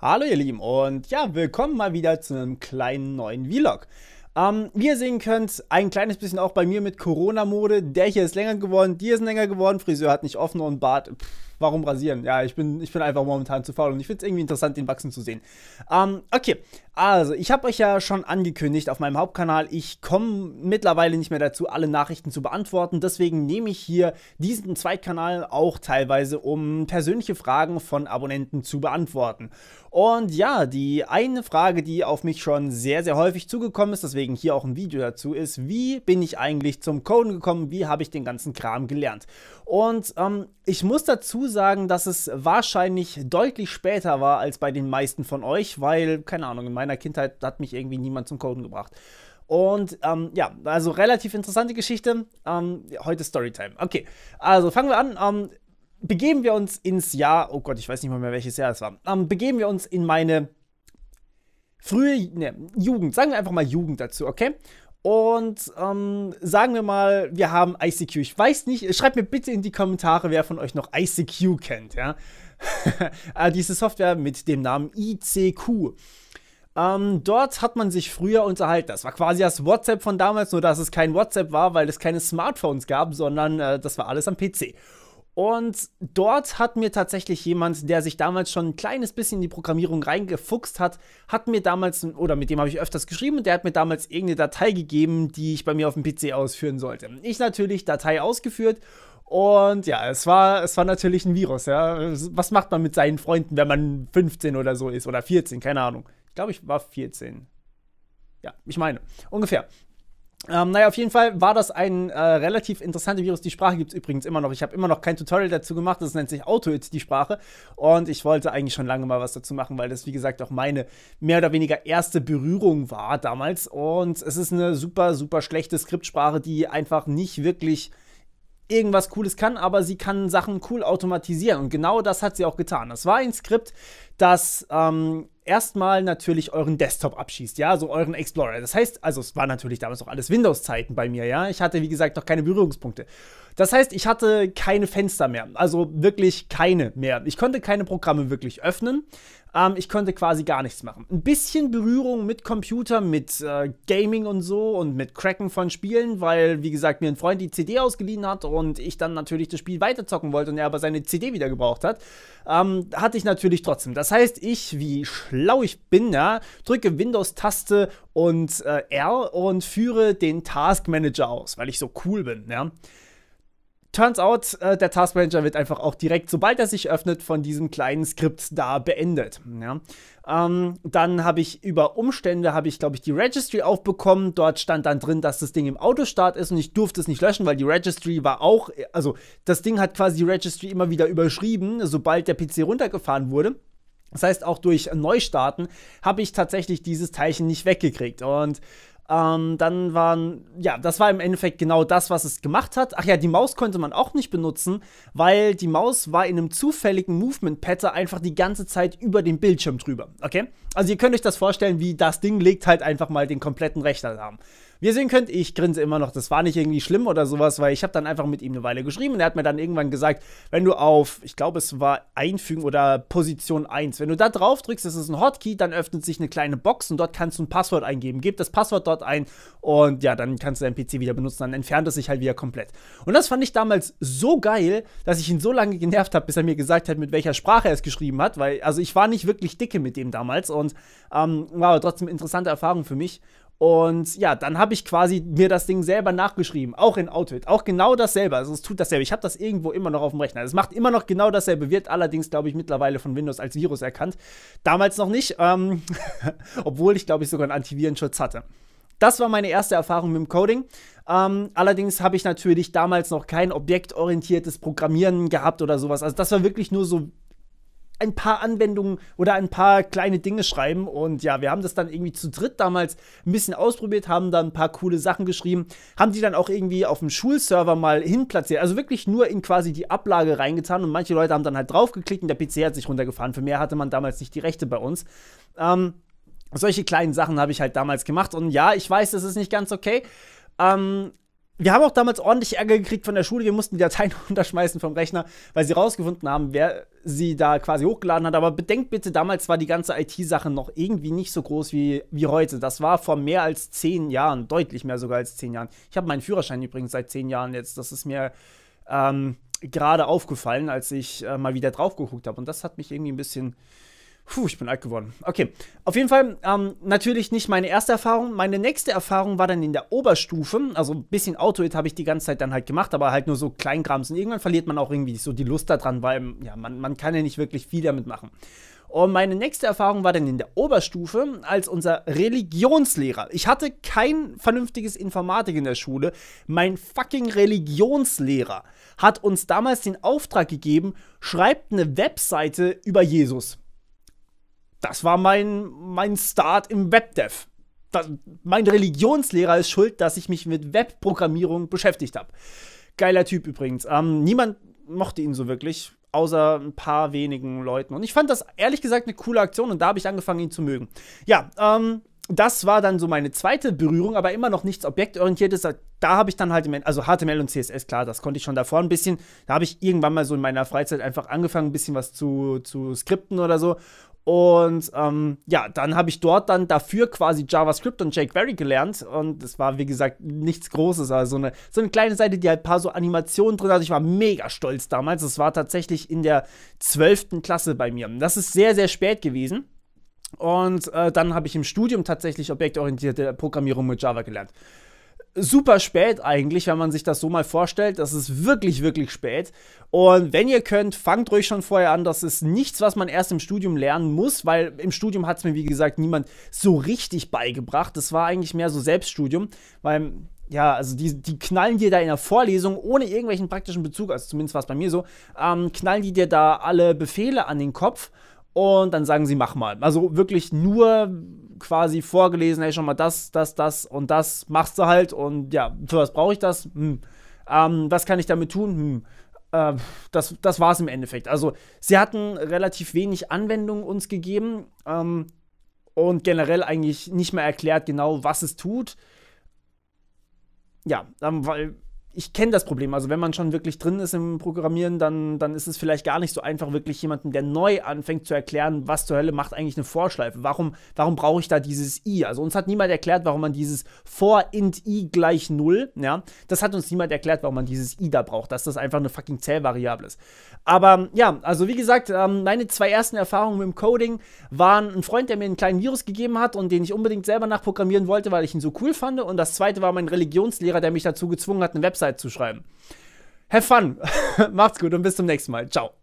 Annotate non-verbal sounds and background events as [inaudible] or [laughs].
Hallo ihr Lieben und ja, willkommen mal wieder zu einem kleinen neuen Vlog. Ähm, wie ihr sehen könnt, ein kleines bisschen auch bei mir mit Corona-Mode. Der hier ist länger geworden, die ist länger geworden, Friseur hat nicht offen und Bart, pff, warum rasieren? Ja, ich bin, ich bin einfach momentan zu faul und ich finde es irgendwie interessant, den wachsen zu sehen. Ähm, okay, also ich habe euch ja schon angekündigt auf meinem Hauptkanal, ich komme mittlerweile nicht mehr dazu, alle Nachrichten zu beantworten. Deswegen nehme ich hier diesen Zweitkanal auch teilweise, um persönliche Fragen von Abonnenten zu beantworten. Und ja, die eine Frage, die auf mich schon sehr, sehr häufig zugekommen ist, deswegen hier auch ein Video dazu, ist, wie bin ich eigentlich zum Coden gekommen? Wie habe ich den ganzen Kram gelernt? Und ähm, ich muss dazu sagen, dass es wahrscheinlich deutlich später war als bei den meisten von euch, weil, keine Ahnung, in meiner Kindheit hat mich irgendwie niemand zum Coden gebracht. Und ähm, ja, also relativ interessante Geschichte. Ähm, heute Storytime. Okay, also fangen wir an. Ähm, begeben wir uns ins Jahr, oh Gott, ich weiß nicht mal mehr, welches Jahr es war. Ähm, begeben wir uns in meine frühe ne, Jugend, sagen wir einfach mal Jugend dazu, okay? Und ähm, sagen wir mal, wir haben ICQ. Ich weiß nicht, schreibt mir bitte in die Kommentare, wer von euch noch ICQ kennt, ja. [laughs] Äh, diese Software mit dem Namen ICQ. Ähm, dort hat man sich früher unterhalten. Das war quasi das WhatsApp von damals, nur dass es kein WhatsApp war, weil es keine Smartphones gab, sondern äh, das war alles am PC. Und dort hat mir tatsächlich jemand, der sich damals schon ein kleines bisschen in die Programmierung reingefuchst hat, hat mir damals, oder mit dem habe ich öfters geschrieben, der hat mir damals irgendeine Datei gegeben, die ich bei mir auf dem PC ausführen sollte. Ich natürlich Datei ausgeführt und ja, es war, es war natürlich ein Virus, ja. Was macht man mit seinen Freunden, wenn man 15 oder so ist oder 14, keine Ahnung. Ich glaube, ich war 14. Ja, ich meine, ungefähr. Ähm, naja, auf jeden Fall war das ein äh, relativ interessantes Virus. Die Sprache gibt es übrigens immer noch. Ich habe immer noch kein Tutorial dazu gemacht. Das nennt sich AutoIt, die Sprache. Und ich wollte eigentlich schon lange mal was dazu machen, weil das, wie gesagt, auch meine mehr oder weniger erste Berührung war damals. Und es ist eine super, super schlechte Skriptsprache, die einfach nicht wirklich irgendwas Cooles kann, aber sie kann Sachen cool automatisieren. Und genau das hat sie auch getan. Das war ein Skript, das ähm, erstmal natürlich euren Desktop abschießt, ja, so euren Explorer. Das heißt, also es war natürlich damals noch alles Windows-Zeiten bei mir, ja. Ich hatte, wie gesagt, noch keine Berührungspunkte. Das heißt, ich hatte keine Fenster mehr, also wirklich keine mehr. Ich konnte keine Programme wirklich öffnen. Ähm, ich konnte quasi gar nichts machen. Ein bisschen Berührung mit Computer, mit äh, Gaming und so und mit Cracken von Spielen, weil, wie gesagt, mir ein Freund die CD ausgeliehen hat und ich dann natürlich das Spiel weiterzocken wollte und er aber seine CD wieder gebraucht hat, ähm, hatte ich natürlich trotzdem. Das heißt, ich, wie schlau ich bin, ja, drücke Windows-Taste und äh, R und führe den Task Manager aus, weil ich so cool bin, ja. Turns out, äh, der Task Manager wird einfach auch direkt, sobald er sich öffnet, von diesem kleinen Skript da beendet. Ja. Ähm, dann habe ich über Umstände, habe ich glaube ich die Registry aufbekommen. Dort stand dann drin, dass das Ding im Autostart ist und ich durfte es nicht löschen, weil die Registry war auch, also das Ding hat quasi die Registry immer wieder überschrieben, sobald der PC runtergefahren wurde. Das heißt, auch durch Neustarten habe ich tatsächlich dieses Teilchen nicht weggekriegt. Und ähm, dann waren, ja, das war im Endeffekt genau das, was es gemacht hat. Ach ja, die Maus konnte man auch nicht benutzen, weil die Maus war in einem zufälligen Movement-Pattern einfach die ganze Zeit über den Bildschirm drüber. Okay? Also ihr könnt euch das vorstellen, wie das Ding legt halt einfach mal den kompletten Rechner lahm. Wie ihr sehen könnt, ich grinse immer noch. Das war nicht irgendwie schlimm oder sowas, weil ich habe dann einfach mit ihm eine Weile geschrieben und er hat mir dann irgendwann gesagt, wenn du auf, ich glaube es war Einfügen oder Position 1, wenn du da drauf drückst, das ist ein Hotkey, dann öffnet sich eine kleine Box und dort kannst du ein Passwort eingeben. Gib das Passwort dort Slot ein und ja, dann kannst du deinen PC wieder benutzen, dann entfernt es sich halt wieder komplett. Und das fand ich damals so geil, dass ich ihn so lange genervt habe, bis er mir gesagt hat, mit welcher Sprache er es geschrieben hat, weil, also ich war nicht wirklich dicke mit dem damals und ähm, war aber trotzdem eine interessante Erfahrung für mich. Und ja, dann habe ich quasi mir das Ding selber nachgeschrieben, auch in Outfit, auch genau dasselbe. Also es tut dasselbe. Ich habe das irgendwo immer noch auf dem Rechner. Es macht immer noch genau dasselbe, wird allerdings, glaube ich, mittlerweile von Windows als Virus erkannt. Damals noch nicht, ähm, [laughs] obwohl ich, glaube ich, sogar einen Antivirenschutz hatte. Das war meine erste Erfahrung mit dem Coding. Ähm, allerdings habe ich natürlich damals noch kein objektorientiertes Programmieren gehabt oder sowas. Also das war wirklich nur so ein paar Anwendungen oder ein paar kleine Dinge schreiben. Und ja, wir haben das dann irgendwie zu dritt damals ein bisschen ausprobiert, haben dann ein paar coole Sachen geschrieben, haben die dann auch irgendwie auf dem Schulserver mal hinplatziert. Also wirklich nur in quasi die Ablage reingetan und manche Leute haben dann halt draufgeklickt und der PC hat sich runtergefahren. Für mehr hatte man damals nicht die Rechte bei uns. Ähm, solche kleinen Sachen habe ich halt damals gemacht. Und ja, ich weiß, das ist nicht ganz okay. Ähm, wir haben auch damals ordentlich Ärger gekriegt von der Schule. Wir mussten die Dateien [laughs] runterschmeißen vom Rechner, weil sie rausgefunden haben, wer sie da quasi hochgeladen hat. Aber bedenkt bitte, damals war die ganze IT-Sache noch irgendwie nicht so groß wie, wie heute. Das war vor mehr als zehn Jahren, deutlich mehr sogar als zehn Jahren. Ich habe meinen Führerschein übrigens seit zehn Jahren jetzt. Das ist mir ähm, gerade aufgefallen, als ich äh, mal wieder drauf geguckt habe. Und das hat mich irgendwie ein bisschen Puh, ich bin alt geworden. Okay, auf jeden Fall ähm, natürlich nicht meine erste Erfahrung. Meine nächste Erfahrung war dann in der Oberstufe. Also ein bisschen Autoit habe ich die ganze Zeit dann halt gemacht, aber halt nur so Kleingrams. Und irgendwann verliert man auch irgendwie so die Lust daran, weil ja, man, man kann ja nicht wirklich viel damit machen. Und meine nächste Erfahrung war dann in der Oberstufe als unser Religionslehrer. Ich hatte kein vernünftiges Informatik in der Schule. Mein fucking Religionslehrer hat uns damals den Auftrag gegeben, schreibt eine Webseite über Jesus. Das war mein, mein Start im Webdev. mein Religionslehrer ist schuld, dass ich mich mit Webprogrammierung beschäftigt habe. Geiler Typ übrigens. Ähm, niemand mochte ihn so wirklich, außer ein paar wenigen Leuten. Und ich fand das ehrlich gesagt eine coole Aktion und da habe ich angefangen, ihn zu mögen. Ja, ähm, das war dann so meine zweite Berührung, aber immer noch nichts objektorientiertes. Da habe ich dann halt, also HTML und CSS, klar, das konnte ich schon davor ein bisschen. Da habe ich irgendwann mal so in meiner Freizeit einfach angefangen, ein bisschen was zu, zu skripten oder so. Und ähm, ja, dann habe ich dort dann dafür quasi JavaScript und jQuery gelernt. Und es war, wie gesagt, nichts Großes. Also eine, so eine kleine Seite, die halt ein paar so Animationen drin hat. Ich war mega stolz damals. Es war tatsächlich in der 12. Klasse bei mir. Das ist sehr, sehr spät gewesen. Und äh, dann habe ich im Studium tatsächlich objektorientierte Programmierung mit Java gelernt super spät eigentlich, wenn man sich das so mal vorstellt. Das ist wirklich, wirklich spät. Und wenn ihr könnt, fangt ruhig schon vorher an. Das ist nichts, was man erst im Studium lernen muss, weil im Studium hat es mir, wie gesagt, niemand so richtig beigebracht. Das war eigentlich mehr so Selbststudium, weil ja, also die, die knallen dir da in der Vorlesung ohne irgendwelchen praktischen Bezug, also zumindest war es bei mir so, ähm, knallen die dir da alle Befehle an den Kopf und dann sagen sie, mach mal. Also wirklich nur quasi vorgelesen, hey, schon mal das, das, das und das machst du halt und ja, für was brauche ich das? Hm. Ähm, was kann ich damit tun? Hm. Äh, das, das war es im Endeffekt. Also, sie hatten relativ wenig Anwendungen uns gegeben ähm, und generell eigentlich nicht mehr erklärt, genau was es tut. Ja, ähm, weil ich kenne das Problem. Also wenn man schon wirklich drin ist im Programmieren, dann, dann ist es vielleicht gar nicht so einfach, wirklich jemanden, der neu anfängt, zu erklären, was zur Hölle macht eigentlich eine Vorschleife. Warum, warum brauche ich da dieses i? Also uns hat niemand erklärt, warum man dieses for int i gleich 0, ja, das hat uns niemand erklärt, warum man dieses i da braucht, dass das einfach eine fucking Zählvariable ist. Aber ja, also wie gesagt, ähm, meine zwei ersten Erfahrungen mit dem Coding waren ein Freund, der mir einen kleinen Virus gegeben hat und den ich unbedingt selber nachprogrammieren wollte, weil ich ihn so cool fand. Und das zweite war mein Religionslehrer, der mich dazu gezwungen hat, eine Website Website zu schreiben. Have fun, [laughs] macht's gut und bis zum nächsten Mal. Ciao.